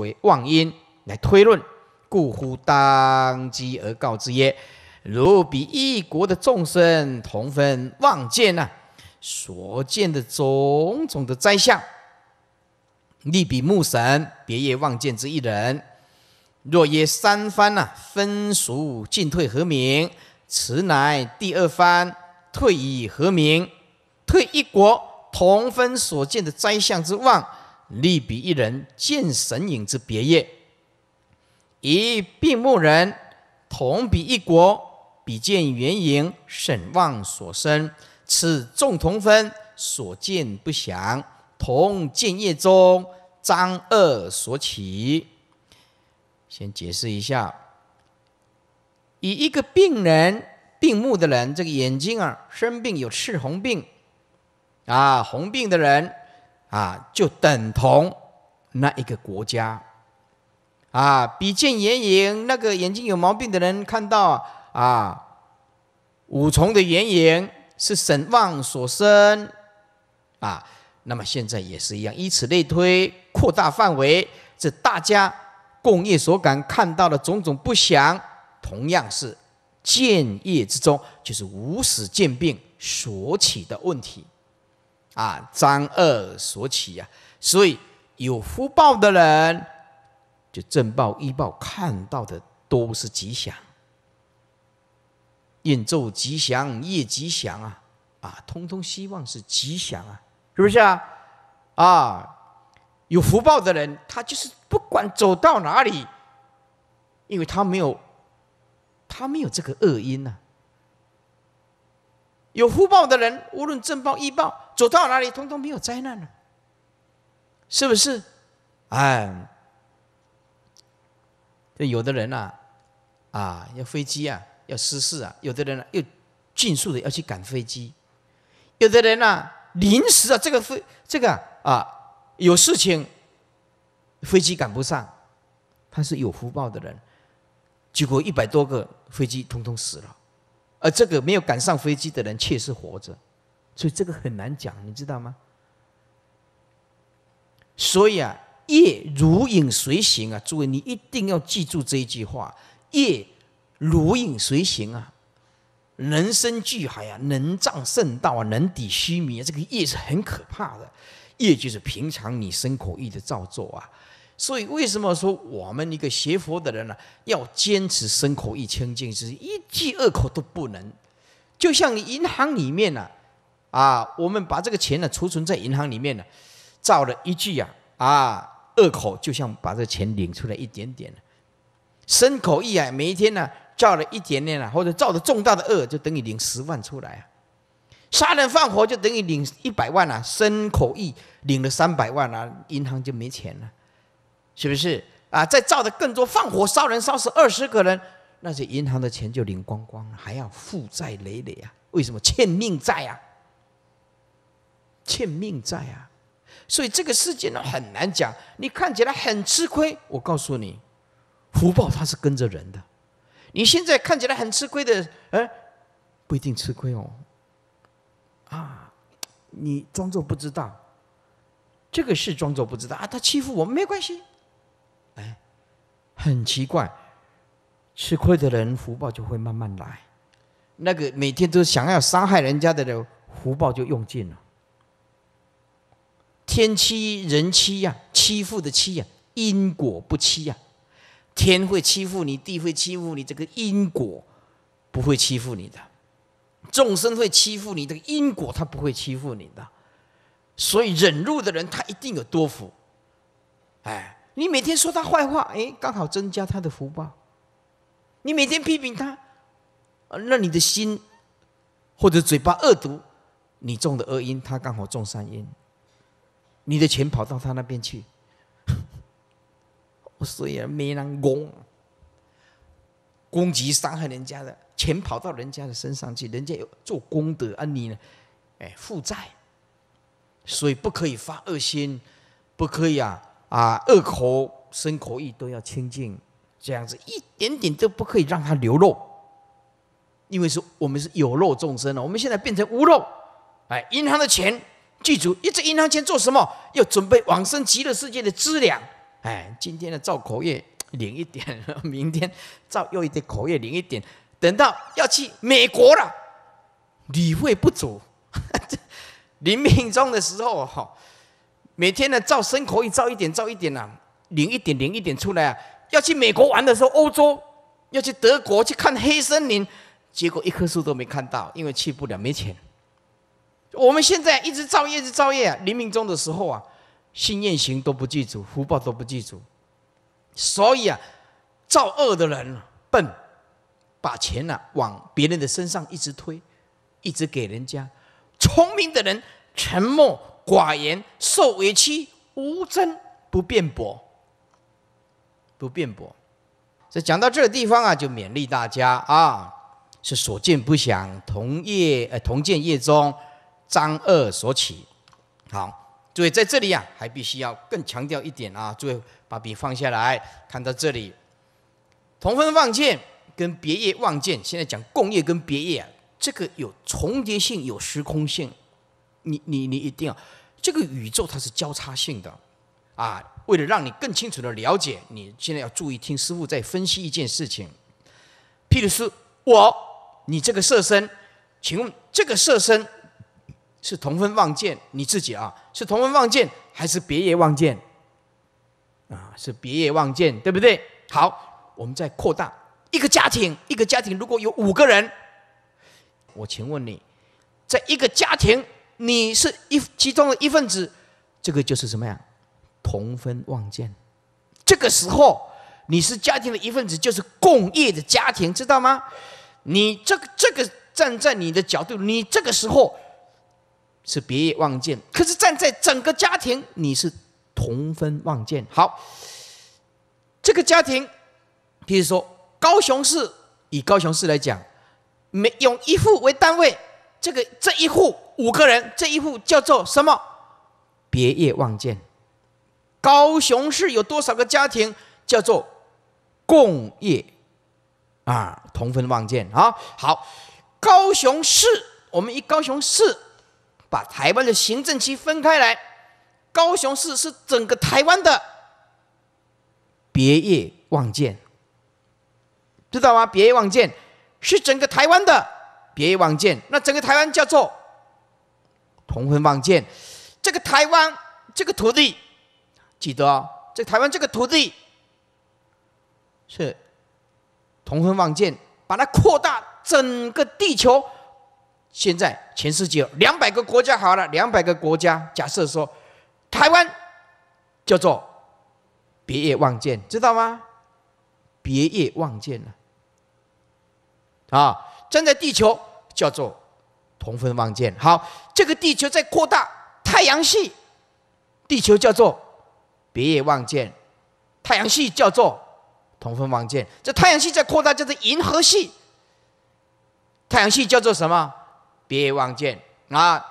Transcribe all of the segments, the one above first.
为妄因来推论，故乎当机而告之曰：如彼一国的众生同分望见呐，所见的种种的灾相，立比目神别业望见之一人，若耶三番呐，分属进退和鸣，此乃第二番退以和鸣，退一国同分所见的灾相之望。利比一人见神影之别业，以病目人同比一国，比见圆影，审望所生。此众同分所见不详，同见业中张二所起。先解释一下，以一个病人、病目的人，这个眼睛啊生病有赤红病啊，红病的人。啊，就等同那一个国家，啊，比见眼影，那个眼睛有毛病的人看到啊，五重的眼影是神望所生，啊，那么现在也是一样，以此类推，扩大范围，这大家共业所感看到的种种不祥，同样是见业之中，就是无始见病所起的问题。啊，张二所起呀，所以有福报的人，就正报、依报看到的都是吉祥，运走吉祥、业吉祥啊，啊，通通希望是吉祥啊，是不是啊？啊，有福报的人，他就是不管走到哪里，因为他没有，他没有这个恶因呐。有福报的人，无论正报、依报。走到哪里，通通没有灾难呢？是不是？哎，就有的人呐、啊，要飞机啊，要失事啊。有的人呢、又迅速的要去赶飞机，有的人呢，临时啊，这个飞，这个啊，有事情，飞机赶不上，他是有福报的人，结果一百多个飞机通通死了，而这个没有赶上飞机的人却是活着。所以这个很难讲，你知道吗？所以啊，业如影随形啊，诸位，你一定要记住这一句话：业如影随形啊，人生巨海啊，能障圣道啊，能抵虚名啊，这个业是很可怕的。业就是平常你身口意的造作啊。所以为什么说我们一个学佛的人呢，要坚持身口意清净，是一句恶口都不能。就像你银行里面呢。啊，我们把这个钱呢储存在银行里面呢，造了一句啊啊恶口，就像把这钱领出来一点点。身口意啊，每一天呢造了一点点啊，或者造的重大的恶，就等于领十万出来啊。杀人放火就等于领一百万啊，身口意领了三百万啊，银行就没钱了，是不是啊？再造的更多，放火烧人烧死二十个人，那些银行的钱就领光光了，还要负债累累啊？为什么欠命债啊？欠命债啊，所以这个事界呢很难讲。你看起来很吃亏，我告诉你，福报它是跟着人的。你现在看起来很吃亏的，呃，不一定吃亏哦。啊，你装作不知道，这个是装作不知道啊。他欺负我没关系，哎，很奇怪，吃亏的人福报就会慢慢来。那个每天都想要伤害人家的人，福报就用尽了。天欺人欺呀，欺负的欺呀，因果不欺呀。天会欺负你，地会欺负你，这个因果不会欺负你的。众生会欺负你，这个因果他不会欺负你的。所以忍辱的人，他一定有多福。哎，你每天说他坏话，哎，刚好增加他的福报。你每天批评他，那你的心或者嘴巴恶毒，你中的恶因，他刚好中善因。你的钱跑到他那边去，所以啊，没人攻攻击伤害人家的钱跑到人家的身上去，人家有做功德啊，你呢，哎负债，所以不可以发恶心，不可以啊啊恶口、生口意都要清净，这样子一点点都不可以让他流露，因为是我们是有肉众生了，我们现在变成无肉，哎，银行的钱。剧组一直银行钱做什么？要准备往生极乐世界的资粮。哎，今天的造口业领一点，明天造又一点口业领一点。等到要去美国了，理会不足，临命终的时候哈，每天呢造生口业造一点造一点呐，领一点领一点出来。啊。要去美国玩的时候，欧洲要去德国去看黑森林，结果一棵树都没看到，因为去不了没钱。我们现在一直造业，一直造业。啊，黎明中的时候啊，心念行都不记住，福报都不记住。所以啊，造恶的人笨，把钱呢往别人的身上一直推，一直给人家。聪明的人沉默寡言，受委屈无争，不辩驳，不辩驳。这讲到这个地方啊，就勉励大家啊，是所见不想同业，呃，同见业中。三二所起，好，注意在这里啊，还必须要更强调一点啊，注意把笔放下来，看到这里，同分望见跟别业望见，现在讲共业跟别业啊，这个有重叠性，有时空性，你你你一定要，这个宇宙它是交叉性的，啊，为了让你更清楚的了解，你现在要注意听师傅在分析一件事情，譬如说我，你这个色身，请问这个色身。是同分望见你自己啊？是同分望见还是别业望见？啊，是别业望见，对不对？好，我们再扩大一个家庭，一个家庭如果有五个人，我请问你，在一个家庭，你是一其中的一份子，这个就是什么呀？同分望见，这个时候你是家庭的一份子，就是共业的家庭，知道吗？你这个这个站在你的角度，你这个时候。是别业望见，可是站在整个家庭，你是同分望见。好，这个家庭，譬如说高雄市，以高雄市来讲，每用一户为单位，这个这一户五个人，这一户叫做什么？别业望见。高雄市有多少个家庭叫做共业啊？同分望见啊？好，高雄市，我们以高雄市。把台湾的行政区分开来，高雄市是整个台湾的别业望见，知道吗？别业望见是整个台湾的别业望见，那整个台湾叫做同分望见。这个台湾这个土地，记得哦，这台湾这个土地是同分望见，把它扩大整个地球。现在全世界两百个国家好了，两百个国家。假设说，台湾叫做别业望见，知道吗？别业望见了，啊，站在地球叫做同分望见。好，这个地球在扩大，太阳系，地球叫做别业望见，太阳系叫做同分望见。这太阳系在扩大，叫做银河系。太阳系叫做什么？别望见啊！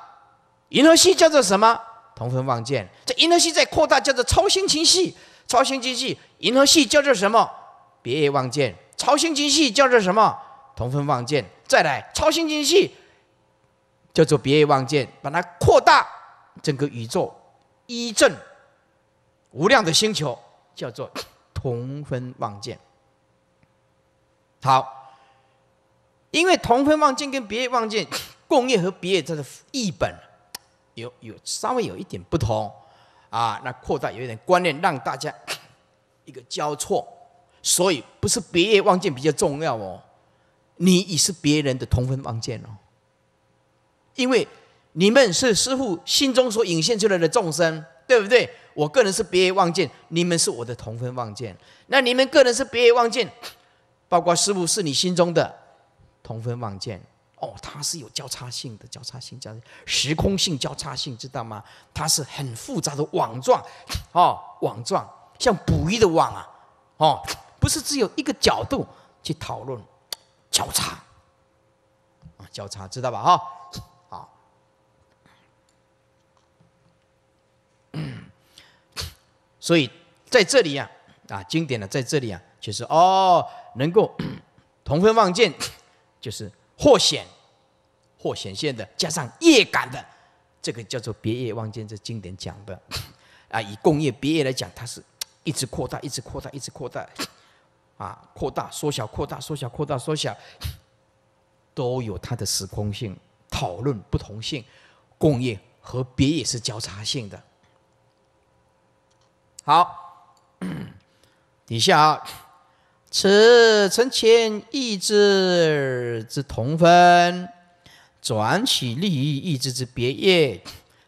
银河系叫做什么？同分望见。这银河系在扩大叫做超星群系。超星群系，银河系叫做什么？别望见。超星群系叫做什么？同分望见。再来，超星群系叫做别望见，把它扩大，整个宇宙一正无量的星球叫做同分望见。好，因为同分望见跟别望见。共业和别业，它的译本有有稍微有一点不同啊。那扩大有一点观念，让大家 一个交错，所以不是别业望见比较重要哦。你已是别人的同分望见哦，因为你们是师父心中所引现出来的众生，对不对？我个人是别业望见，你们是我的同分望见。那你们个人是别业望见，包括师父是你心中的同分望见。哦，它是有交叉性的，交叉性叫时空性交叉性，知道吗？它是很复杂的网状，哦，网状像捕鱼的网啊，哦，不是只有一个角度去讨论，交叉，啊，交叉，知道吧？哈，好，所以在这里啊，啊，经典的在这里啊，就是哦，能够 同分望见，就是或显。或显现的，加上业感的，这个叫做别业望见。这经典讲的啊，以共业别业来讲，它是一直扩大，一直扩大，一直扩大，啊，扩大缩小，扩大缩小，扩大缩小，都有它的时空性，讨论不同性。共业和别业是交叉性的。好，底下啊，此成前意质之同分。转起利益意志之别业，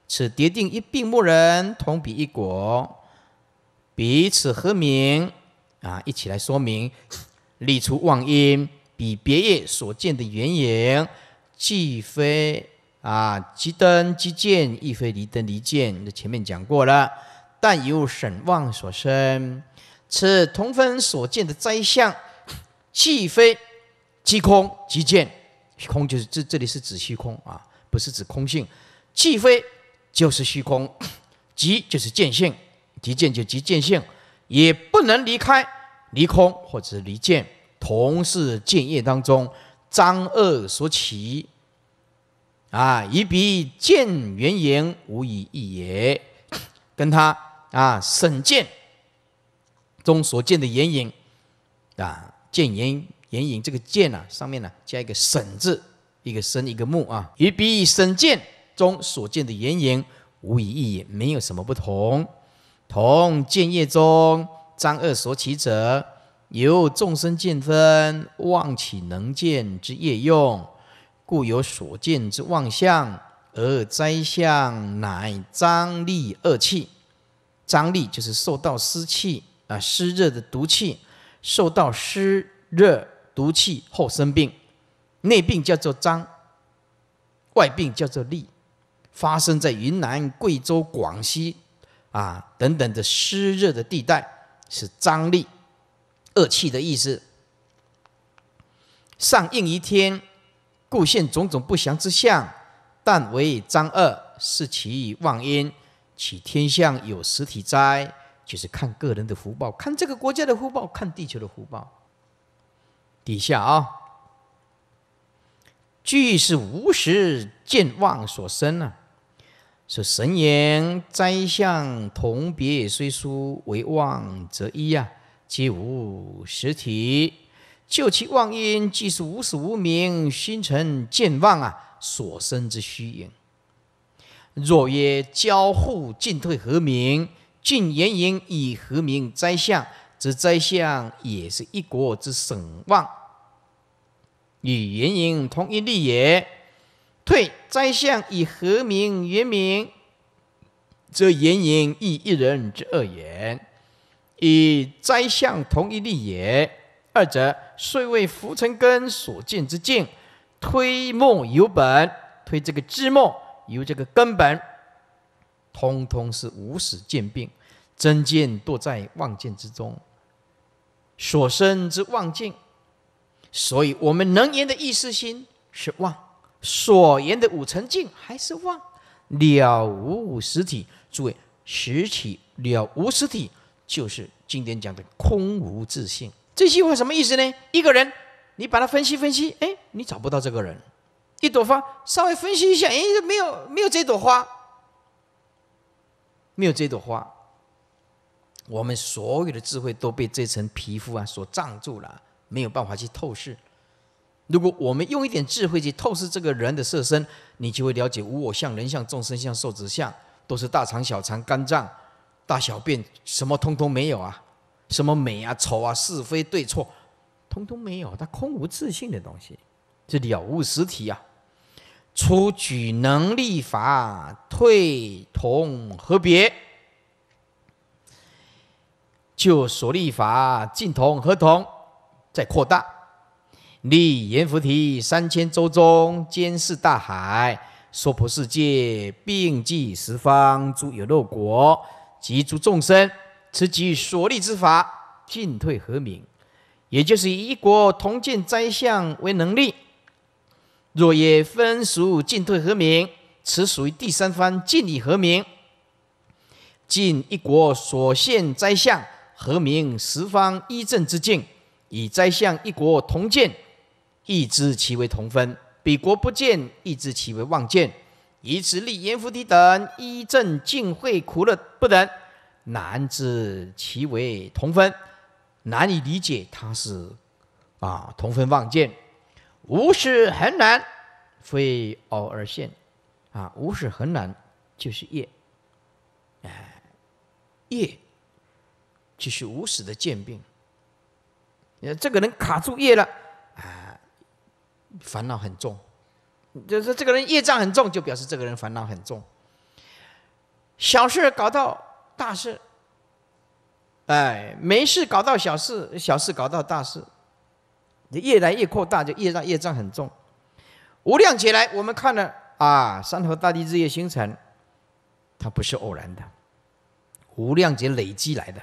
此叠定一并木人同彼一国，彼此何名？啊，一起来说明，立除妄因，彼别业所见的原因，既非啊即登即见，亦非离登离见。这前面讲过了，但由沈妄所生，此同分所见的灾相，既非即空即见。虚空就是这，这里是指虚空啊，不是指空性。既非就是虚空，即 就是见性，即见就即见性，也不能离开离空或者离见，同是见业当中，张恶所起啊，以彼见缘影无以异也。跟他啊，审见中所见的眼影啊，见因。眼影这个“见”啊，上面呢加一个“沈”字，一个“生”一个“木”啊。与比以沈见中所见的眼影无异也，没有什么不同。同见业中张二所起者，由众生见分妄起能见之业用，故有所见之妄相，而灾相乃张力二气。张力就是受到湿气啊，湿热的毒气，受到湿热。毒气后生病，内病叫做脏，外病叫做利，发生在云南、贵州、广西啊等等的湿热的地带，是张利，恶气的意思。上应于天，故现种种不祥之象。但为张恶，是其以妄因，其天象有实体灾，就是看个人的福报，看这个国家的福报，看地球的福报。底下啊，俱是无识见妄所生啊。说神言斋相同别虽殊，为妄则一呀。皆无实体，就其妄因，即是无始无明心成见妄啊所生之虚影。若曰交互进退何名？进言营以何名斋相？此灾相也是一国之损望，与元隐同一利也。退灾相以何名元名？则元隐亦一人之二言，与灾相同一利也。二者虽为浮尘根所见之境，推末有本，推这个之末由这个根本，通通是无始见病，真见堕在妄见之中。所生之妄境，所以我们能言的意识心是妄，所言的五成境还是妄，了无实体。诸位，实体了无实体，就是经典讲的空无自性。这句话什么意思呢？一个人，你把它分析分析，哎，你找不到这个人；一朵花，稍微分析一下，哎，没有，没有这朵花，没有这朵花。我们所有的智慧都被这层皮肤啊所障住了，没有办法去透视。如果我们用一点智慧去透视这个人的色身，你就会了解无我相、人相、众生相、寿者相，都是大肠、小肠、肝脏、大小便，什么通通没有啊！什么美啊、丑啊、是非对错，通通没有，它空无自信的东西，这了悟实体啊。出举能力法，退同和别？就所立法尽同合同？再扩大，立阎浮提三千周中监视大海，说婆世界并济十方诸有漏国及诸众生，持其所立之法进退和名？也就是一国同见灾相为能力。若也分属进退和名？此属于第三方尽力和名？尽一国所现灾相。何名十方一正之境，以灾相一国同见，亦知其为同分；彼国不见，亦知其为妄见。以此立阎浮提等一正尽会苦乐不等，难知其为同分，难以理解它是啊同分妄见。无始恒难非偶而现，啊无始恒难就是业，哎业。继续无始的渐病，你看这个人卡住业了，啊，烦恼很重，就是这个人业障很重，就表示这个人烦恼很重。小事搞到大事，哎，没事搞到小事，小事搞到大事，你越来越扩大，就业障业障很重。无量劫来，我们看了啊，山河大地、日月星辰，它不是偶然的，无量劫累积来的。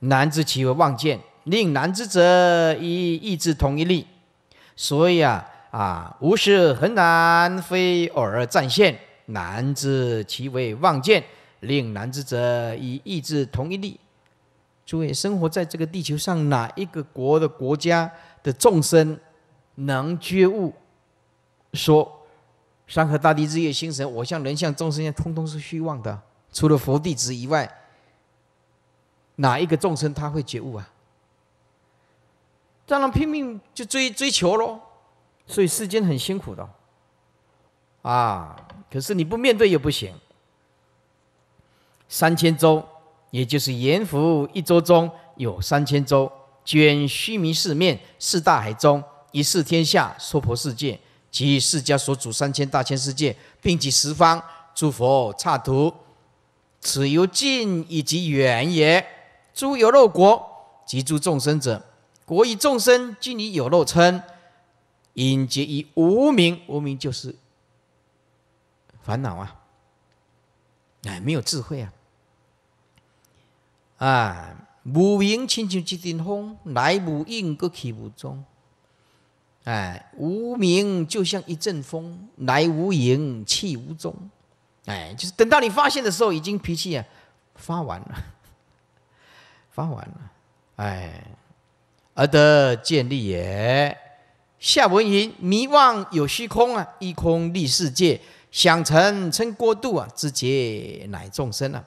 难知其为妄见，令难知者以意志统一力。所以啊啊，无事恒难，非偶尔暂现。难知其为妄见，令难知者以意志统一力。诸位，生活在这个地球上，哪一个国的国家的众生能觉悟？说山河大地、日月星辰，我相、人相、众生相，通通是虚妄的，除了佛弟子以外。哪一个众生他会觉悟啊？当然拼命就追追求喽，所以世间很辛苦的，啊！可是你不面对也不行。三千周，也就是阎浮一周中，有三千周卷须弥四面四大海中，一视天下娑婆世界及释迦所主三千大千世界，并及十方诸佛刹土，此由近以及远也。诸有漏国及诸众生者，国以众生，即以有漏称，因皆以无名，无名就是烦恼啊！哎，没有智慧啊！啊，无名亲像一阵风，来无影，去无踪。哎，无名就像一阵风，来无影，去无踪。哎，就是等到你发现的时候，已经脾气啊发完了。发完了，哎，而得见利也。下文云：迷妄有虚空啊，一空立世界；想成称过度啊，自节乃众生啊。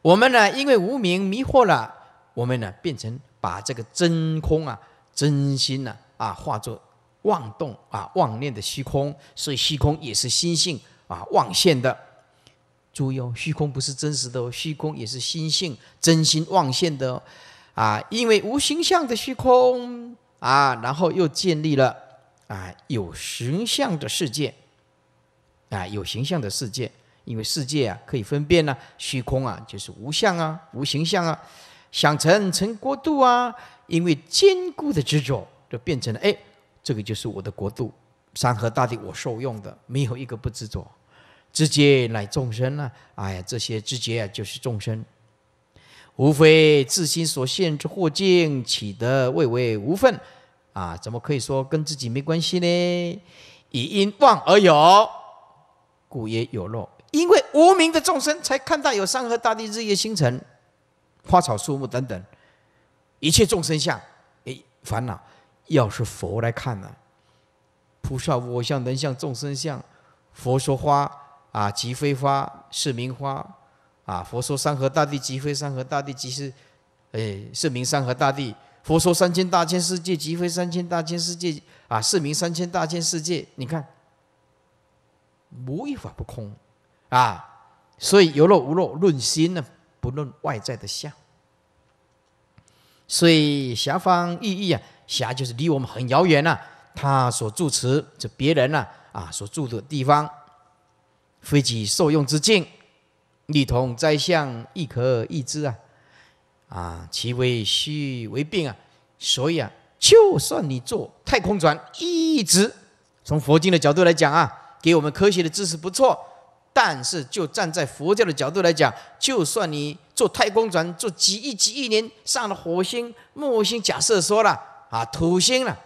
我们呢，因为无名迷惑了，我们呢，变成把这个真空啊、真心呢啊，化作妄动啊、妄念的虚空。所以虚空也是心性啊妄现的。注意，虚空不是真实的，哦，虚空也是心性真心妄现的，哦、啊，因为无形象的虚空啊，然后又建立了啊有形象的世界，啊有形象的世界，因为世界啊可以分辨呢，虚空啊就是无相啊无形象啊，想成成国度啊，因为坚固的执着，就变成了哎，这个就是我的国度，山河大地我受用的，没有一个不执着。知觉乃众生啊！哎呀，这些知觉啊，就是众生，无非自心所现之惑境，起得畏为无分啊，怎么可以说跟自己没关系呢？以因妄而有，故也有漏，因为无名的众生才看到有山河大地、日夜星辰、花草树木等等一切众生相。哎，烦恼，要是佛来看呢？菩萨我相、人相、众生相，佛说花。啊！即非花，是名花。啊！佛说山河大地即非山河大地即是，呃是名山河大地。佛说三千大千世界即非三千大千世界，啊，是名三千大千世界。你看，无一法不空，啊！所以有漏无漏，论心呢，不论外在的相。所以狭方意义啊，狭就是离我们很遥远呐，他所住持，就别人呐啊，所住的地方。非己受用之境，逆同灾相亦可易之啊！啊，其为虚为病啊！所以啊，就算你坐太空船一直从佛经的角度来讲啊，给我们科学的知识不错，但是就站在佛教的角度来讲，就算你坐太空船坐几亿几亿年上了火星、木星，假设说了啊，土星了，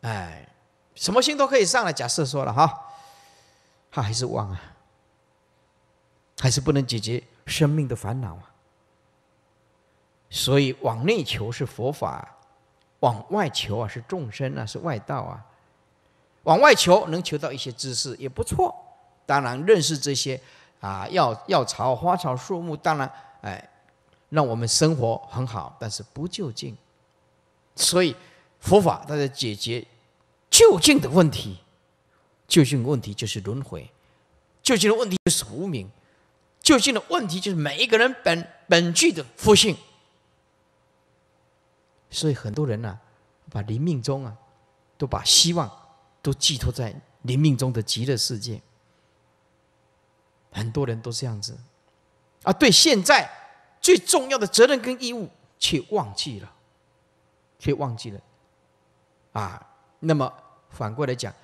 哎，什么星都可以上了，假设说了哈。他还是忘啊，还是不能解决生命的烦恼啊。所以往内求是佛法，往外求啊是众生啊是外道啊。往外求能求到一些知识也不错，当然认识这些啊，药药草花草树木，当然哎，让我们生活很好，但是不就近。所以佛法它在解决就近的问题。究竟问题就是轮回，究竟的问题就是无名，究竟的问题就是每一个人本本具的佛性。所以很多人呢，把临命终啊，都把希望都寄托在临命中的极乐世界。很多人都这样子，啊，对现在最重要的责任跟义务却忘记了，却忘记了。啊，那么反过来讲。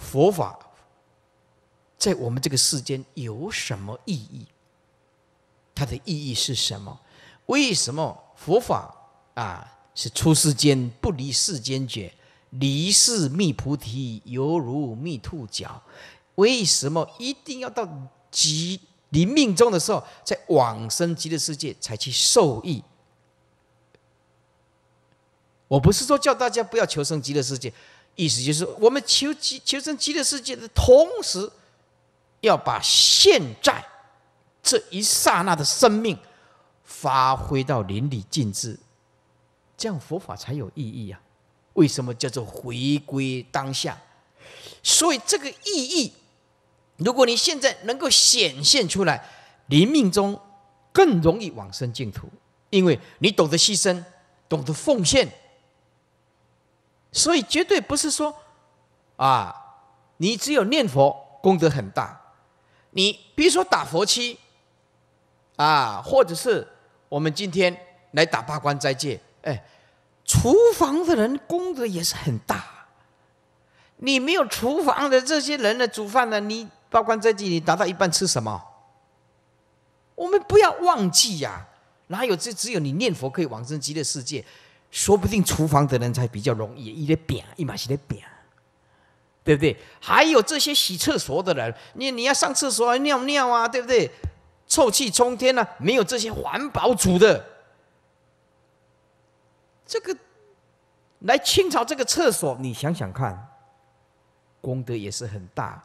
佛法在我们这个世间有什么意义？它的意义是什么？为什么佛法啊是出世间不离世间觉，离世觅菩提犹如觅兔角？为什么一定要到极临命终的时候，在往生极乐世界才去受益？我不是说叫大家不要求生极乐世界。意思就是，我们求极求生极乐世界的同时，要把现在这一刹那的生命发挥到淋漓尽致，这样佛法才有意义啊！为什么叫做回归当下？所以这个意义，如果你现在能够显现出来，临命中更容易往生净土，因为你懂得牺牲，懂得奉献。所以绝对不是说，啊，你只有念佛功德很大。你比如说打佛七，啊，或者是我们今天来打八关斋戒，哎，厨房的人功德也是很大。你没有厨房的这些人的煮饭呢，你八关斋戒你达到一半吃什么？我们不要忘记呀，哪有这只有你念佛可以往生极乐世界？说不定厨房的人才比较容易，一点饼一码是的饼，对不对？还有这些洗厕所的人，你你要上厕所尿尿啊，对不对？臭气冲天啊，没有这些环保组的，这个来清扫这个厕所，你想想看，功德也是很大，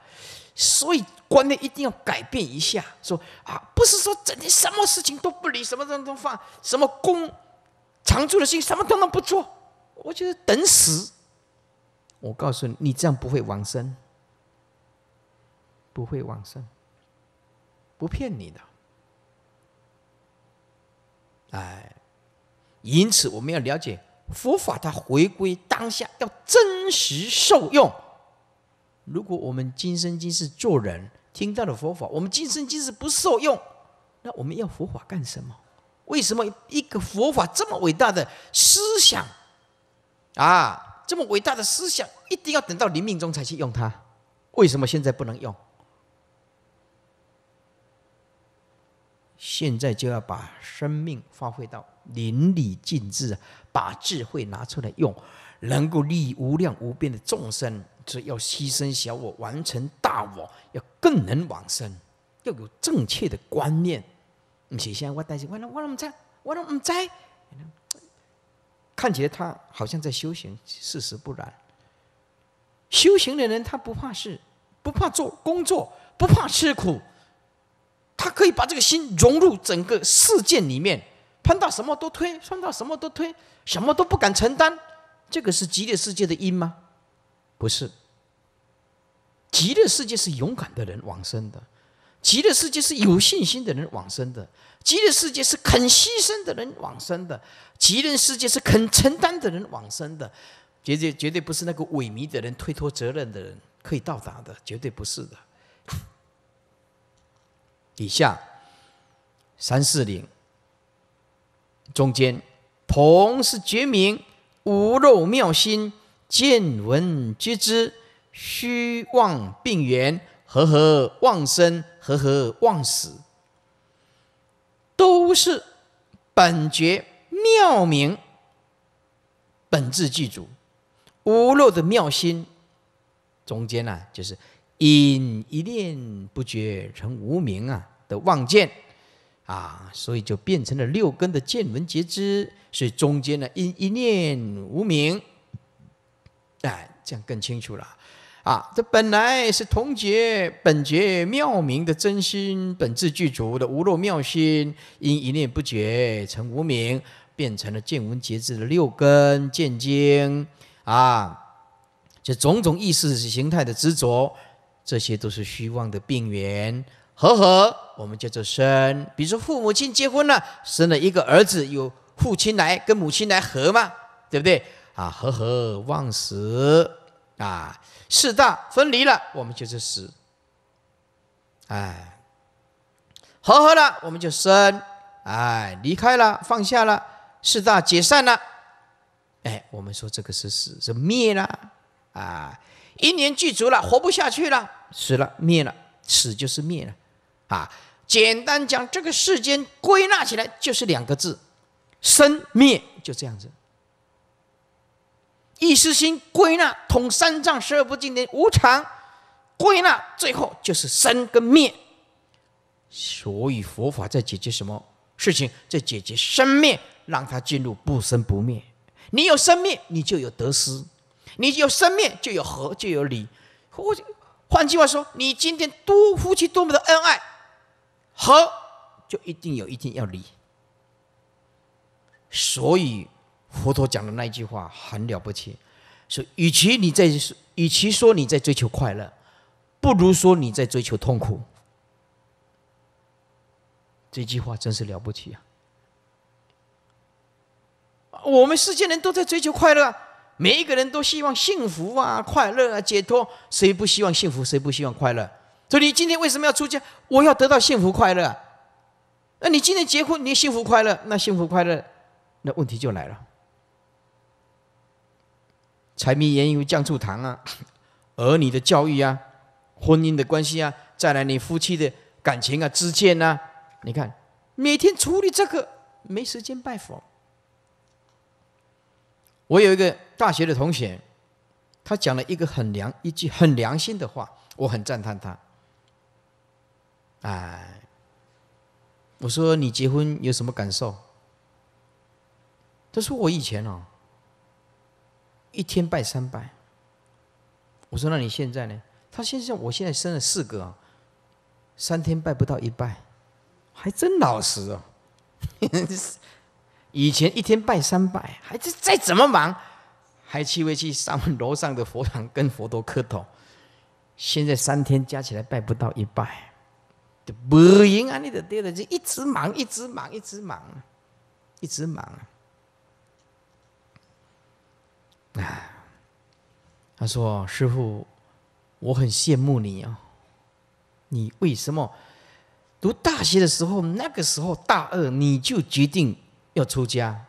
所以观念一定要改变一下，说啊，不是说整天什么事情都不理，什么么都放什么功。常住的心，什么都能不做，我就是等死。我告诉你，你这样不会往生，不会往生，不骗你的。哎，因此我们要了解佛法，它回归当下，要真实受用。如果我们今生今世做人听到了佛法，我们今生今世不受用，那我们要佛法干什么？为什么一个佛法这么伟大的思想，啊，这么伟大的思想，一定要等到临命中才去用它？为什么现在不能用？现在就要把生命发挥到淋漓尽致，把智慧拿出来用，能够利益无量无边的众生。所以要牺牲小我，完成大我，要更能往生，要有正确的观念。你现先，我担心，我我拢唔知，我拢唔知。看起来他好像在修行，事实不然。修行的人他不怕事，不怕做工作，不怕吃苦，他可以把这个心融入整个世界里面，碰到什么都推，碰到什么都推，什么都不敢承担。这个是极乐世界的因吗？不是。极乐世界是勇敢的人往生的。极乐世界是有信心的人往生的，极乐世界是肯牺牲的人往生的，极乐世界是肯承担的人往生的，绝对绝对不是那个萎靡的人、推脱责任的人可以到达的，绝对不是的。以下三四零中间，同是觉明无漏妙心，见闻皆知虚妄病源。和和忘生；和和忘死，都是本觉妙明本质具足无漏的妙心。中间呢，就是因一念不觉成无名啊的妄见啊，所以就变成了六根的见闻觉知。所以中间呢，因一念无名，哎，这样更清楚了。啊，这本来是同觉本觉妙明的真心本质具足的无漏妙心，因一念不觉成无明，变成了见闻觉知的六根见经啊，这种种意识形态的执着，这些都是虚妄的病源。和和，我们叫做生，比如说父母亲结婚了，生了一个儿子，有父亲来跟母亲来和嘛，对不对？啊，和和忘食。啊，四大分离了，我们就是死。哎，合合了，我们就生。哎，离开了，放下了，四大解散了。哎，我们说这个是死，是灭了。啊，一年具足了，活不下去了，死了，灭了，死就是灭了。啊，简单讲，这个世间归纳起来就是两个字：生灭，就这样子。一丝心归纳统三藏十二部经典，无常归纳最后就是生跟灭。所以佛法在解决什么事情？在解决生灭，让它进入不生不灭。你有生灭，你就有得失；你有生灭，就有和，就有理。或换句话说，你今天多夫妻多么的恩爱，和就一定有一天要离。所以。佛陀讲的那句话很了不起，说：与其你在，与其说你在追求快乐，不如说你在追求痛苦。这句话真是了不起啊！我们世间人都在追求快乐，每一个人都希望幸福啊、快乐啊、解脱。谁不希望幸福？谁不希望快乐？所以你今天为什么要出家？我要得到幸福快乐。那你今天结婚，你幸福快乐？那幸福快乐，那问题就来了。柴米盐油酱醋糖啊，儿女的教育啊，婚姻的关系啊，再来你夫妻的感情啊，之间呐，你看每天处理这个没时间拜佛。我有一个大学的同学，他讲了一个很良一句很良心的话，我很赞叹他。哎，我说你结婚有什么感受？他说我以前哦。一天拜三拜，我说那你现在呢？他现在我现在生了四个啊，三天拜不到一拜，还真老实哦。以前一天拜三拜，还是再怎么忙，还去会去三门楼上的佛堂跟佛陀磕头。现在三天加起来拜不到一拜，不赢啊！你的爹的就一直忙，一直忙，一直忙，一直忙。哎，他说：“师傅，我很羡慕你啊！你为什么读大学的时候，那个时候大二你就决定要出家？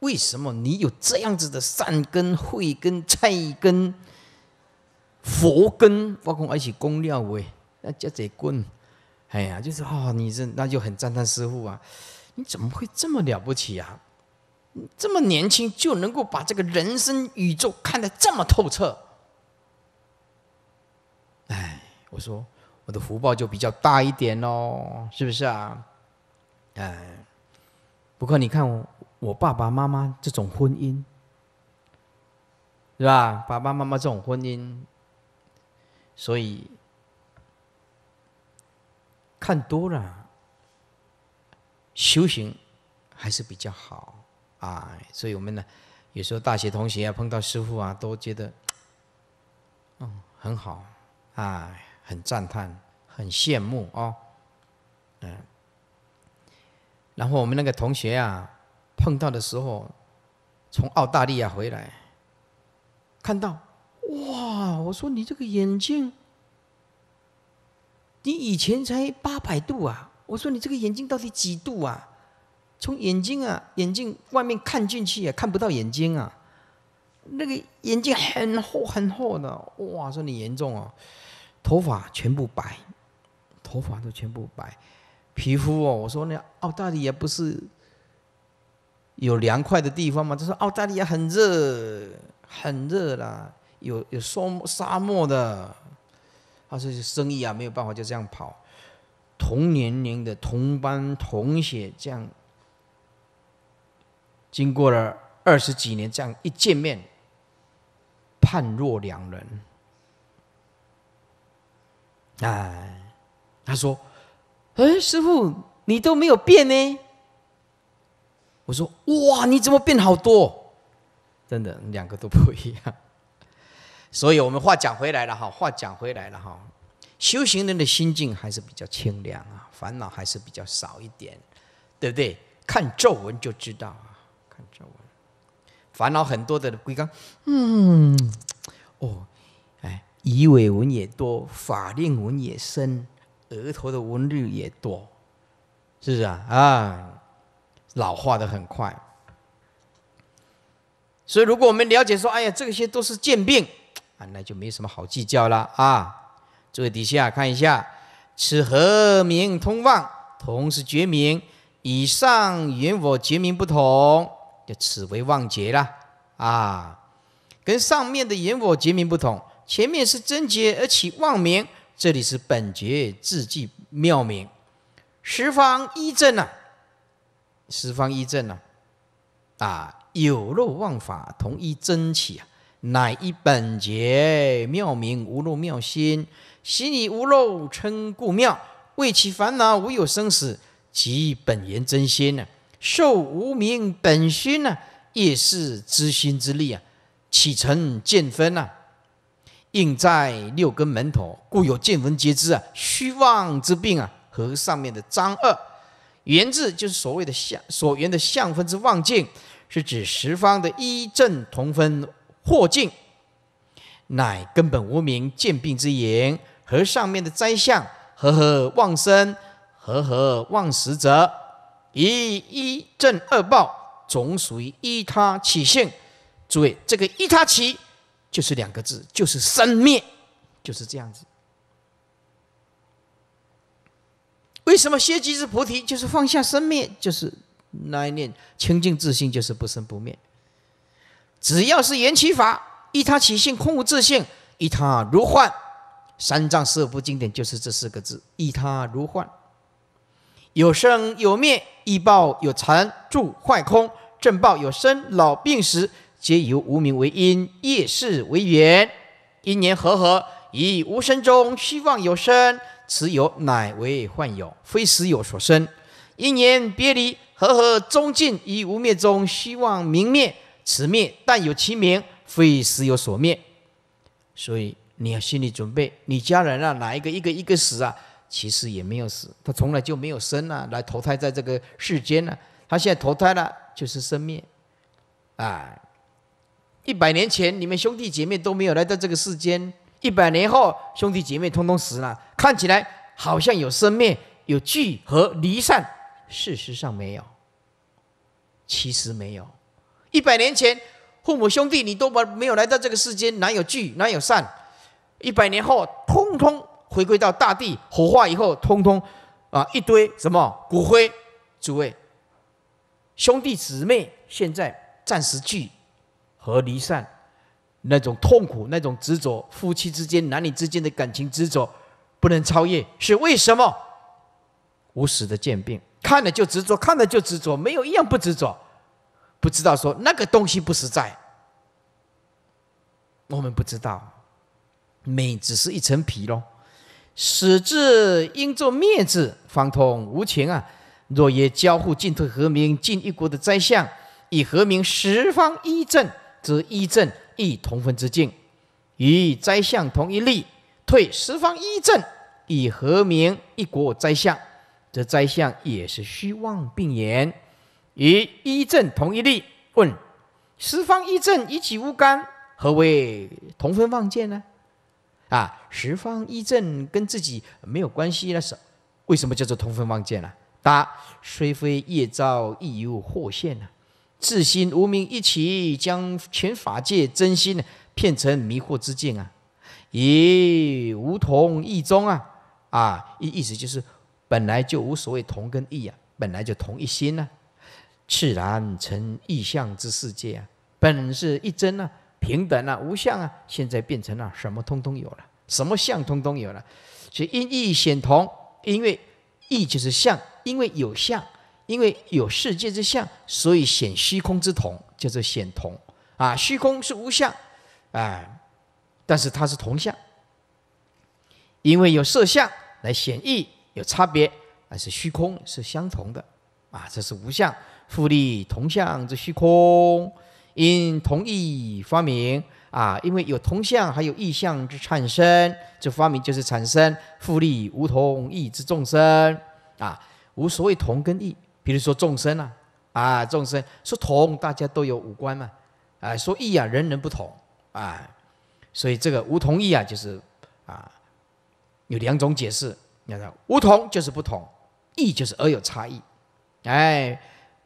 为什么你有这样子的善根、慧根、菜根、佛根，包括而且公料喂，那叫这棍。”哎呀，就是啊，你这那就很赞叹师傅啊！你怎么会这么了不起啊？这么年轻就能够把这个人生宇宙看得这么透彻，哎，我说我的福报就比较大一点哦，是不是啊？哎，不过你看我爸爸妈妈这种婚姻，是吧？爸爸妈妈这种婚姻，所以看多了，修行还是比较好。啊，所以我们呢，有时候大学同学啊碰到师傅啊，都觉得，嗯，很好啊，很赞叹，很羡慕哦，嗯。然后我们那个同学啊，碰到的时候，从澳大利亚回来，看到，哇！我说你这个眼镜，你以前才八百度啊！我说你这个眼镜到底几度啊？从眼睛啊，眼睛外面看进去也看不到眼睛啊，那个眼睛很厚很厚的，哇！说你严重哦，头发全部白，头发都全部白，皮肤哦，我说那澳大利亚不是有凉快的地方吗？他说澳大利亚很热很热啦，有有沙沙漠的，他说生意啊没有办法就这样跑，同年龄的同班同学这样。经过了二十几年，这样一见面，判若两人。哎，他说：“哎，师傅，你都没有变呢。”我说：“哇，你怎么变好多？真的，两个都不一样。”所以，我们话讲回来了哈，话讲回来了哈，修行人的心境还是比较清凉啊，烦恼还是比较少一点，对不对？看皱纹就知道啊。烦恼很多的龟缸，嗯，哦，哎，鱼尾纹也多，法令纹也深，额头的纹路也多，是不是啊？啊，老化的很快。所以如果我们了解说，哎呀，这些都是渐变啊，那就没什么好计较了啊。这位底下看一下，此何名通望同是觉名，以上与我觉名不同。就此为妄觉了啊，跟上面的言我结明不同，前面是真觉而起妄名，这里是本觉自记妙名，十方一正啊，十方一正呢，啊，有漏妄法同一真起啊，乃一本觉妙明无漏妙心，心以无漏称故妙，为其烦恼无有生死，即本源真心呢。受无名本心呢，也是知心之力啊，起成见分啊，应在六根门头，故有见分皆知啊。虚妄之病啊，和上面的张二，原自就是所谓的相所缘的相分之妄境，是指十方的一正同分惑境，乃根本无名见病之言，和上面的灾相和和妄生和和妄死者。以一正二报，总属于依他起性。诸位，这个依他起就是两个字，就是生灭，就是这样子。为什么歇吉是菩提？就是放下生灭，就是那念清净自性，就是不生不灭。只要是缘起法，依他起性，空无自性，依他如幻。三藏十二部经典就是这四个字，依他如幻。有生有灭，易报有残，住坏空正报有生老病死，皆由无名为因，业事为缘，因缘和合，以无生中虚妄有生，此有乃为幻有，非实有所生。因缘别离和合终尽，以无灭中虚妄明灭，此灭但有其名，非实有所灭。所以你要心里准备，你家人啊，哪一个一个一个死啊？其实也没有死，他从来就没有生啊，来投胎在这个世间呢。他现在投胎了，就是生灭。啊，一百年前你们兄弟姐妹都没有来到这个世间，一百年后兄弟姐妹通通死了，看起来好像有生灭、有聚和离散，事实上没有，其实没有。一百年前父母兄弟你都把没有来到这个世间，哪有聚，哪有散？一百年后通通。回归到大地，火化以后，通通，啊，一堆什么骨灰。诸位兄弟姊妹，现在暂时聚和离散，那种痛苦，那种执着，夫妻之间、男女之间的感情执着，不能超越，是为什么？无始的渐病，看了就执着，看了就执着，没有一样不执着，不知道说那个东西不实在。我们不知道，美只是一层皮喽。使智应作灭之，方通无情啊！若也交互进退，和鸣，进一国的灾相？以和鸣十方一正，则一正亦同分之境，与灾相同一力；退十方一正，以和鸣一国灾相？则灾相也是虚妄病言，与一正同一力。问：十方一正一起无干，何谓同分妄见呢？啊，十方一正跟自己没有关系，了，是为什么叫做同分妄见啊？答：虽非业造，亦有惑现啊！自心无明一起，将全法界真心骗成迷惑之境啊！咦，无同异宗啊！啊，意意思就是本来就无所谓同跟异啊，本来就同一心啊，自然成异象之世界啊，本是一真啊。平等啊，无相啊，现在变成了什么通通有了，什么相通通有了。所以异显同，因为异就是相，因为有相，因为有世界之相，所以显虚空之同，叫做显同啊。虚空是无相，哎，但是它是同相，因为有色相来显异，有差别，而是虚空是相同的啊。这是无相复立同相之虚空。因同意发明啊，因为有同相还有异相之产生，这发明就是产生复利无同意之众生啊，无所谓同跟异。比如说众生啊，啊众生说同，大家都有五官嘛，啊说异啊，人人不同啊，所以这个无同意啊，就是啊有两种解释，看看无同就是不同，异就是而有差异，哎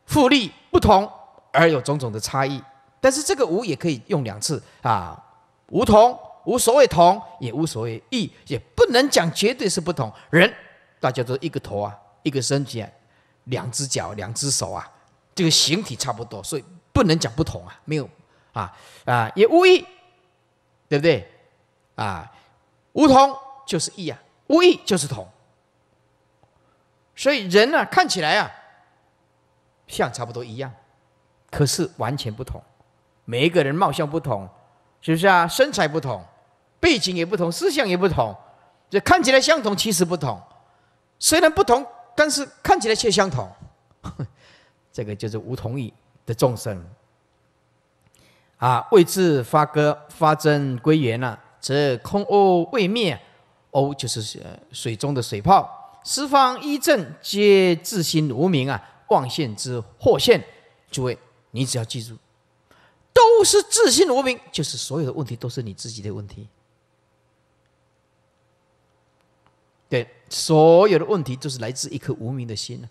复利不同而有种种的差异。但是这个无也可以用两次啊，无同无所谓同，也无所谓异，也不能讲绝对是不同。人大家都一个头啊，一个身体，啊，两只脚，两只手啊，这个形体差不多，所以不能讲不同啊，没有啊啊，也无异，对不对啊？无同就是异啊，无异就是同。所以人呢，看起来啊，像差不多一样，可是完全不同。每一个人貌相不同，是不是啊？身材不同，背景也不同，思想也不同。这看起来相同，其实不同。虽然不同，但是看起来却相同。这个就是无同意的众生啊，位置发歌发真归元了。则空欧未灭，欧就是水中的水泡。十方一正皆自心无名啊，妄现之惑现。诸位，你只要记住。都是自信无明，就是所有的问题都是你自己的问题。对，所有的问题都是来自一颗无名的心呢。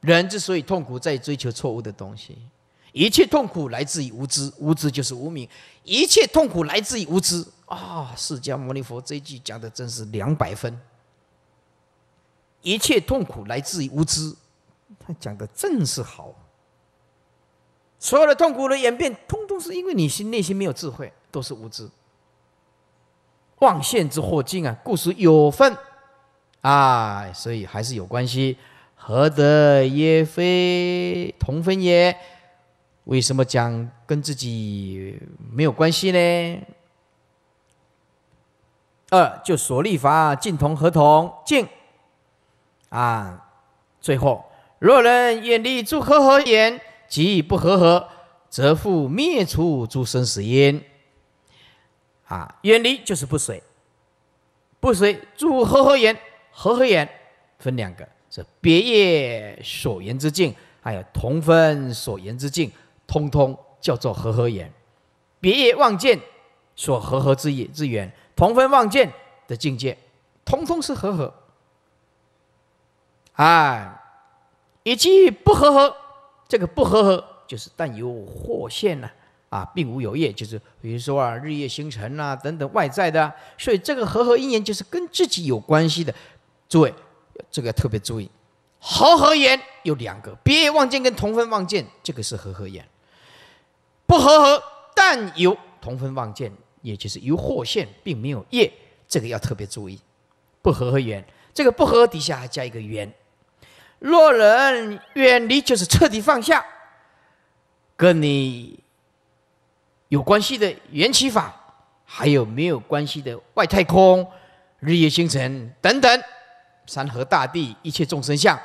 人之所以痛苦，在追求错误的东西。一切痛苦来自于无知，无知就是无明。一切痛苦来自于无知啊！释迦牟尼佛这一句讲的真是两百分。一切痛苦来自于无知，他讲的正是好。所有的痛苦的演变，通通是因为你心内心没有智慧，都是无知。妄现之惑境啊，故事有份啊，所以还是有关系。何得耶非同分耶？为什么讲跟自己没有关系呢？二就所立法尽同合同尽啊？最后若人愿立诸何合言？即不合合，则复灭除诸生死因。啊，远离就是不随，不随诸合合言，合合言分两个是别业所言之境，还有同分所言之境，通通叫做合合言。别业望见所合合之之缘，同分望见的境界，通通是合合。哎，以及不合合。这个不合合就是但有惑现呢，啊，并无有业，就是比如说啊，日夜星辰呐等等外在的，所以这个合合缘就是跟自己有关系的，诸位这个要特别注意。合合言有两个，别望见跟同分望见，这个是合合言。不合合但有同分望见，也就是有惑现，并没有业，这个要特别注意。不合合言，这个不合底下还加一个缘，若能远离，就是彻底放下，跟你有关系的缘起法，还有没有关系的外太空、日月星辰等等，山河大地一切众生相，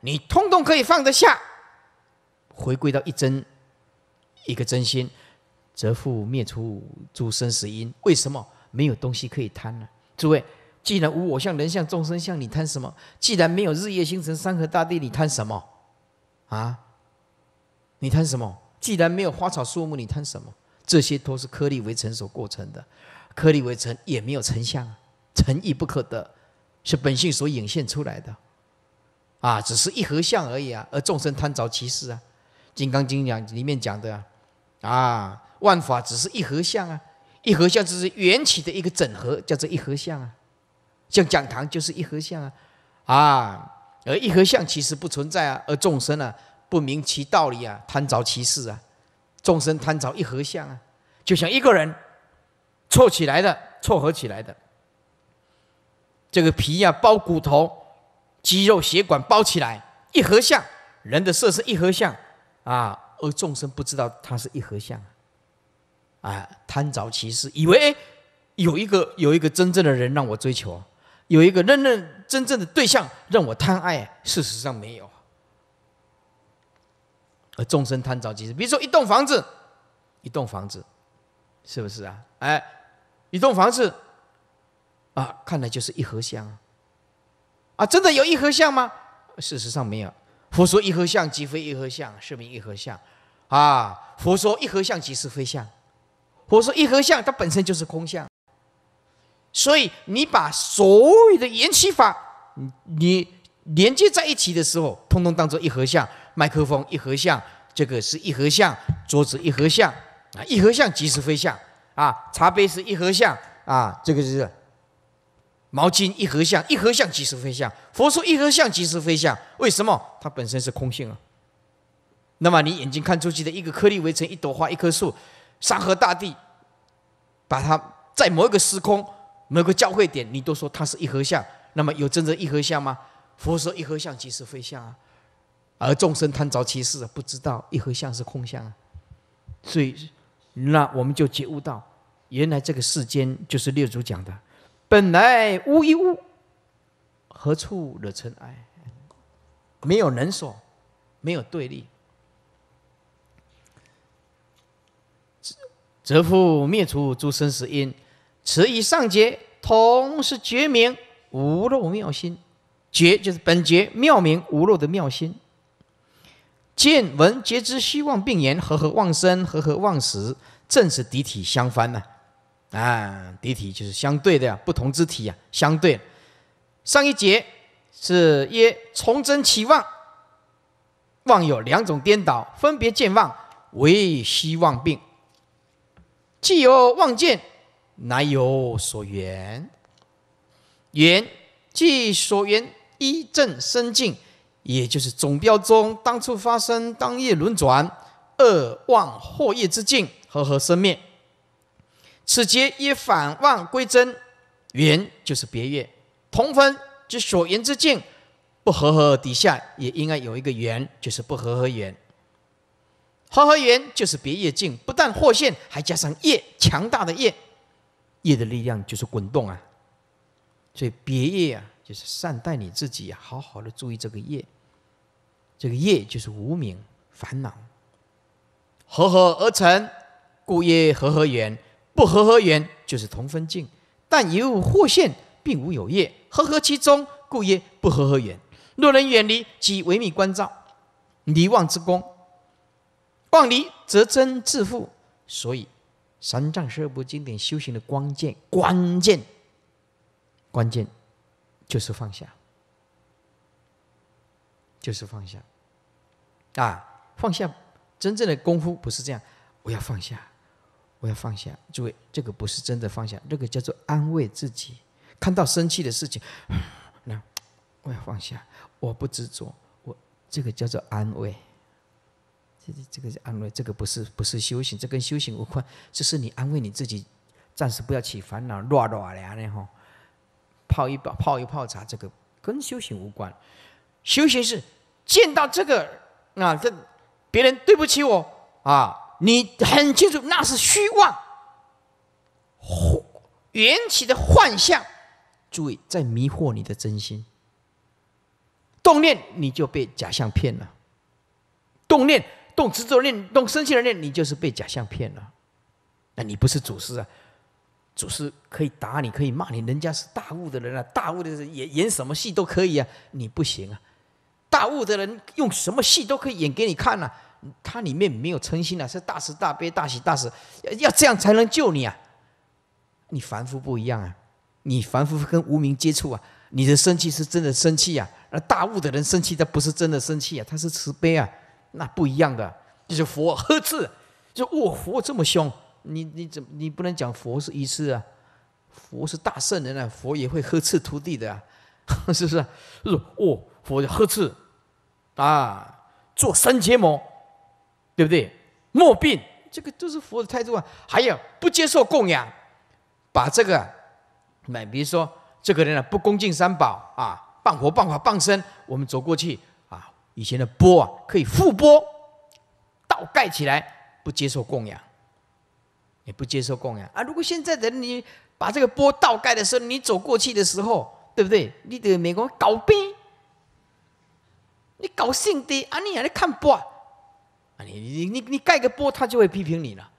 你通通可以放得下，回归到一真，一个真心，则复灭除诸生死因。为什么没有东西可以贪呢？诸位。既然无我相、人相、众生相，你贪什么？既然没有日夜星辰、山河大地，你贪什么？啊？你贪什么？既然没有花草树木，你贪什么？这些都是颗粒为尘所构成的，颗粒为尘也没有成相，成亦不可得，是本性所显现出来的，啊，只是一合相而已啊！而众生贪着其事啊，《金刚经》讲里面讲的啊，啊，万法只是一合相啊，一合相就是缘起的一个整合，叫做一合相啊。像讲堂就是一合相啊，啊，而一合相其实不存在啊，而众生啊不明其道理啊，贪着其事啊，众生贪着一合相啊，就像一个人，凑起来的，凑合起来的，这个皮啊、包骨头，肌肉血管包起来，一合相，人的色是一合相啊，而众生不知道它是一合相，啊，贪着其事，以为哎有一个有一个真正的人让我追求。有一个认认真正的对象，让我贪爱，事实上没有。而众生贪着急，比如说一栋房子，一栋房子，是不是啊？哎，一栋房子，啊，看来就是一合相，啊，真的有一合相吗？事实上没有。佛说一合相即非一合相，是名一合相，啊，佛说一合相即是非相，佛说一合相它本身就是空相。所以你把所有的缘起法，你连接在一起的时候，通通当做一合相。麦克风一合相，这个是一合相；桌子一合相，啊一合相即是非相，啊茶杯是一合相，啊这个是毛巾一合相，一合相即是非相。佛说一合相即是非相，为什么？它本身是空性啊。那么你眼睛看出去的一个颗粒，围成一朵花、一棵树、山河大地，把它在某一个时空。每个交汇点，你都说它是一合相，那么有真正一合相吗？佛说一合相即是非相啊，而众生贪着其事，不知道一合相是空相啊。所以，那我们就觉悟到，原来这个世间就是列祖讲的，本来无一物，何处惹尘埃？没有人所，没有对立，则则复灭除诸生死因。此以上节同是觉明无漏妙心，觉就是本觉妙明无漏的妙心。见闻皆知希望病言，和合妄生和合妄死，正是敌体相翻呢。啊，敌体就是相对的呀，不同之体呀，相对。上一节是曰从真起妄，妄有两种颠倒，分别见望为希望病，既有妄见。乃有所缘，缘即所缘一正生境，也就是总标中当初发生当业轮转二妄惑业之境，和合生灭。此节一反妄归真，缘就是别业同分即所缘之境，不和合底下也应该有一个缘，就是不和合缘。和合缘就是别业境，不但惑现，还加上业强大的业。业的力量就是滚动啊，所以别业啊，就是善待你自己，好好的注意这个业。这个业就是无名烦恼，合合而成，故曰合合缘；不合合缘就是同分境。但有惑现，并无有业。合合其中，故曰不合合缘。若能远离，即唯密关照，离妄之功，妄离则真自负，所以。三藏十二部经典修行的关键，关键，关键，就是放下，就是放下，啊，放下！真正的功夫不是这样，我要放下，我要放下。诸位，这个不是真的放下，这个叫做安慰自己。看到生气的事情，那我要放下，我不执着，我这个叫做安慰。这这个是安慰，这个不是不是修行，这跟修行无关，这是你安慰你自己，暂时不要起烦恼，乱乱的的哈，泡一泡泡一泡茶，这个跟修行无关，修行是见到这个啊，这别人对不起我啊，你很清楚那是虚妄，缘起的幻象，注意在迷惑你的真心，动念你就被假象骗了，动念。动执着念，动生气的念，你就是被假象骗了。那你不是祖师啊？祖师可以打你，可以骂你，人家是大悟的人啊，大悟的人演演什么戏都可以啊，你不行啊。大悟的人用什么戏都可以演给你看呐，他里面没有诚心啊，是大慈大悲大喜大舍，要这样才能救你啊。你凡夫不一样啊，你凡夫跟无名接触啊，你的生气是真的生气啊，而大悟的人生气他不是真的生气啊，他是慈悲啊。那不一样的，就是佛呵斥，就说哦，佛这么凶，你你怎么你不能讲佛是一次啊？佛是大圣人啊，佛也会呵斥徒弟的啊，是不是？就是哦，佛就呵斥，啊，做三千魔，对不对？莫病，这个都是佛的态度啊。还有不接受供养，把这个，买比如说这个人啊，不恭敬三宝啊，谤佛谤法谤身，我们走过去。以前的波啊，可以覆波，倒盖起来，不接受供养，也不接受供养啊。如果现在的你把这个波倒盖的时候，你走过去的时候，对不对？你得美国搞边，你搞性的啊，你还在看波啊？你你你你盖个波，他就会批评你了。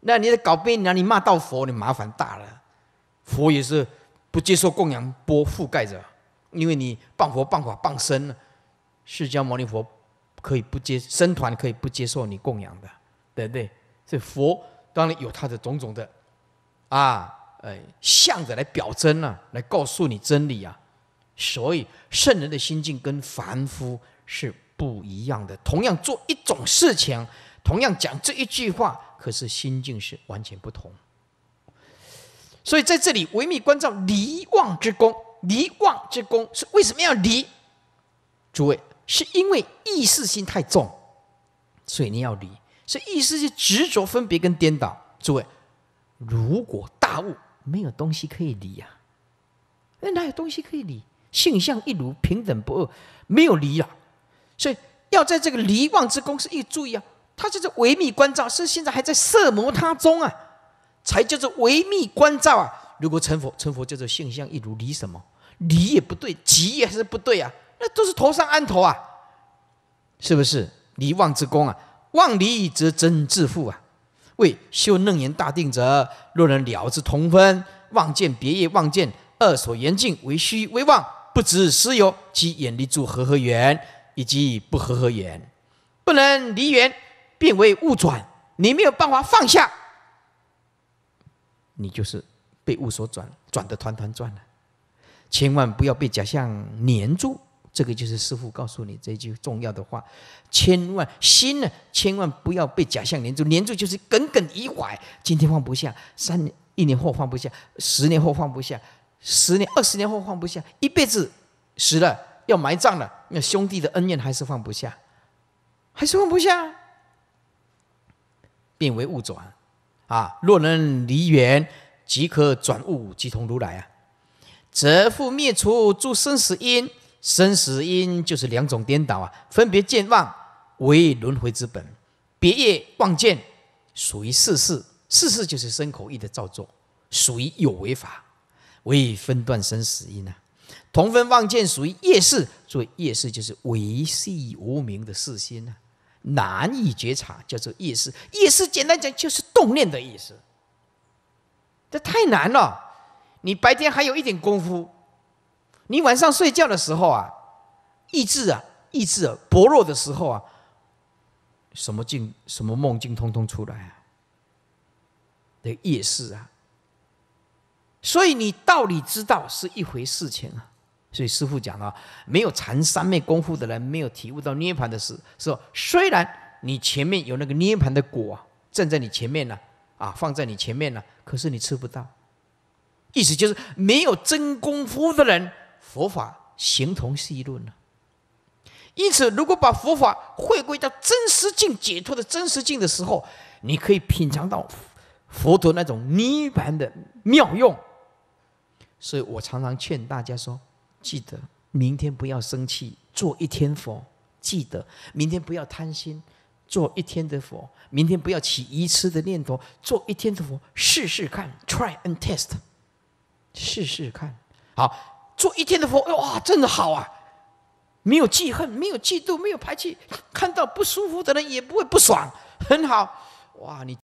那你在搞边，那你骂到佛，你麻烦大了。佛也是不接受供养，波覆盖着，因为你谤佛、谤法、谤身了。释迦牟尼佛可以不接僧团，可以不接受你供养的，对不对？所以佛当然有他的种种的啊，哎，向着来表真啊，来告诉你真理啊。所以圣人的心境跟凡夫是不一样的。同样做一种事情，同样讲这一句话，可是心境是完全不同。所以在这里，维密关照离妄之功，离妄之功是为什么要离？诸位。是因为意识心太重，所以你要离；所以意识是执着、分别跟颠倒。诸位，如果大悟，没有东西可以离呀，那哪有东西可以离？性相一如，平等不二，没有离呀。所以要在这个离妄之功，是一注意啊。他叫做唯密观照，是现在还在色魔他中啊，才叫做唯密观照啊。如果成佛，成佛叫做性相一如，离什么？离也不对，极也是不对啊。那都是头上安头啊，是不是离妄之功啊？妄离则真自负啊。为修楞严大定者，若能了之同分妄见别业妄见二所缘境为虚为妄，不知实有，即眼力住合合缘以及不合合缘，不能离缘，变为物转。你没有办法放下，你就是被物所转，转得团团转了。千万不要被假象黏住。这个就是师傅告诉你这句重要的话：，千万心呢，千万不要被假象黏住，黏住就是耿耿于怀。今天放不下，三年一年后放不下，十年后放不下，十年二十年后放不下，一辈子死了要埋葬了，那兄弟的恩怨还是放不下，还是放不下，变为物转。啊，若能离缘，即可转物，即同如来啊。则复灭除诸生死因。生死因就是两种颠倒啊，分别见妄为轮回之本，别业妄见属于世事，世事就是生口意的造作，属于有为法，为分断生死因啊。同分妄见属于业事，以业事就是唯系无名的世心啊，难以觉察，叫做业事。业事简单讲就是动念的意思，这太难了，你白天还有一点功夫。你晚上睡觉的时候啊，意志啊，意志啊、薄弱的时候啊，什么境、什么梦境，通通出来。啊，的夜视啊，所以你道理知道是一回事情啊。所以师父讲啊，没有禅三昧功夫的人，没有体悟到涅盘的事，说虽然你前面有那个涅盘的果站在你前面呢、啊，放在你前面呢，可是你吃不到。意思就是没有真功夫的人。佛法形同虚论了，因此，如果把佛法回归到真实境解脱的真实境的时候，你可以品尝到佛陀那种泥丸的妙用。所以我常常劝大家说：，记得明天不要生气，做一天佛；，记得明天不要贪心，做一天的佛；，明天不要起疑痴的念头，做一天的佛。试试看，try and test，试试看。好。做一天的佛，哇，真的好啊，没有记恨，没有嫉妒，没有排气，看到不舒服的人也不会不爽，很好，哇你。